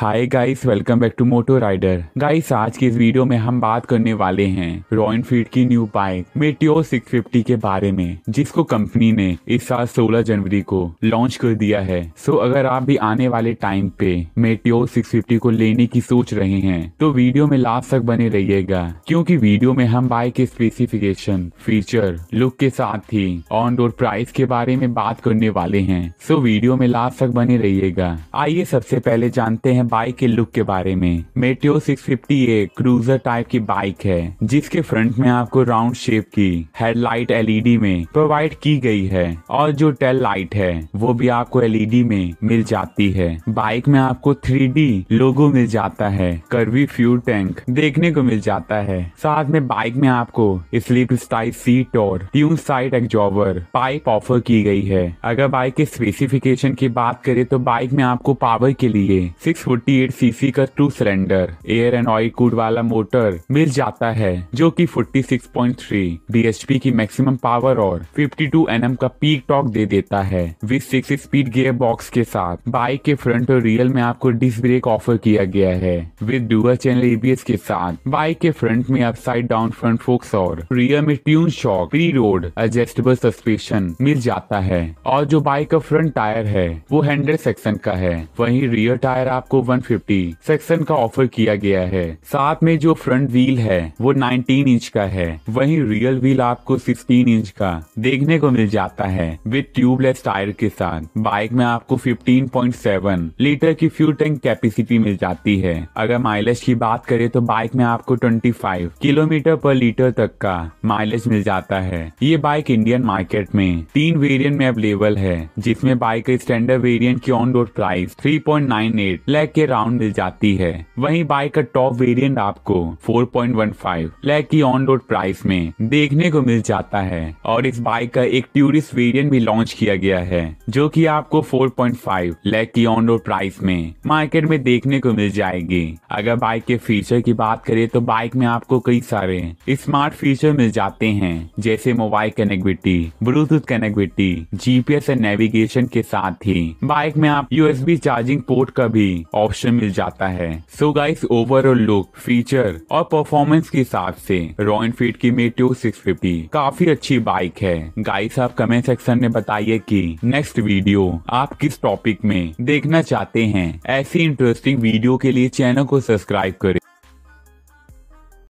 hi guys welcome back to moto rider guys आज की इस वीडियो में हम बात करने वाले हैं रॉयन फील्ड की न्यू बाइक मेटियो 650 के बारे में जिसको कंपनी ने इस साल 16 जनवरी को लॉन्च कर दिया है सो अगर आप भी आने वाले टाइम पे मेटियो 650 को लेने की सोच रहे हैं तो वीडियो में लास्ट तक बने रहिएगा क्योंकि वीडियो में हम बाइक के स्पेसिफिकेशन फीचर लुक के साथ ही ऑन रोड प्राइस के बारे में बात करने वाले है सो वीडियो में लास्ट तक बने रहिएगा आइए सबसे पहले जानते हैं बाइक के लुक के बारे में मेट्रो फिफ्टी एक क्रूजर टाइप की बाइक है जिसके फ्रंट में आपको राउंड शेप की हेडलाइट एलईडी e में प्रोवाइड की गई है और जो टेल लाइट है वो भी आपको एलईडी e में मिल जाती है बाइक में आपको थ्री लोगो मिल जाता है कर्वी फ्यूल टैंक देखने को मिल जाता है साथ में बाइक में आपको स्लीप स्टाइल सीट और twin side exhaust pipe offer की गई है अगर बाइक के स्पेसिफिकेशन की बात करें तो बाइक में आपको पावर के लिए six foot forty c cc का two cylinder air and oil cooled वाला मोटर मिल जाता है जो कि 46.3 bhp की मैक्सिमम पावर और 52 nm का पीक टॉक दे देता है with six speed gear box के साथ बाइक के फ्रंट और रियल में आपको डिस्क ब्रेक ऑफर किया गया है विद डुअल चैनल एबीएस के साथ बाइक के फ्रंट में अपसाइड डाउन फ्रंट फोक्स और रियर में twin shock preload adjustable suspension मिल जाता है और जो बाइक का फ्रंट टायर है वो हैंडल सेक्शन का है वही रियर टायर आपको 150 सेक्शन का ऑफर किया गया है साथ में जो फ्रंट व्हील है वो 19 इंच का है वही रियल व्हील आपको 16 इंच का देखने को मिल जाता है विद ट्यूबलेस टायर के साथ बाइक में आपको 15.7 लीटर की फ्यूल टैंक कैपेसिटी मिल जाती है अगर माइलेज की बात करें तो बाइक में आपको 25 किलोमीटर पर लीटर तक का माइलेज मिल जाता है ये बाइक इंडियन मार्केट में तीन वेरियंट में अवेलेबल है जिसमे बाइक स्टैंडर्ड वेरियंट की on road price three point nine eight lakh के राउंड मिल जाती है वहीं बाइक का टॉप वेरिएंट आपको 4.15 वन की ऑन रोड प्राइस में देखने को मिल जाता है और इस बाइक का एक टूरिस्ट वेरिएंट भी लॉन्च किया गया है जो कि आपको 4.5 लैक की ऑन रोड प्राइस में मार्केट में देखने को मिल जाएगी अगर बाइक के फीचर की बात करें तो बाइक में आपको कई सारे स्मार्ट फीचर मिल जाते हैं जैसे mobile connectivity Bluetooth connectivity GPS and navigation के साथ ही बाइक में आप यूएसबी चार्जिंग पोर्ट का भी ऑप्शन मिल जाता है so guys overall look feature और परफॉर्मेंस के हिसाब से रॉ फीट की सिक्स 650 काफी अच्छी बाइक है गाइस आप कमेंट सेक्शन में बताइए कि नेक्स्ट वीडियो आप किस टॉपिक में देखना चाहते हैं ऐसी इंटरेस्टिंग वीडियो के लिए चैनल को सब्सक्राइब करें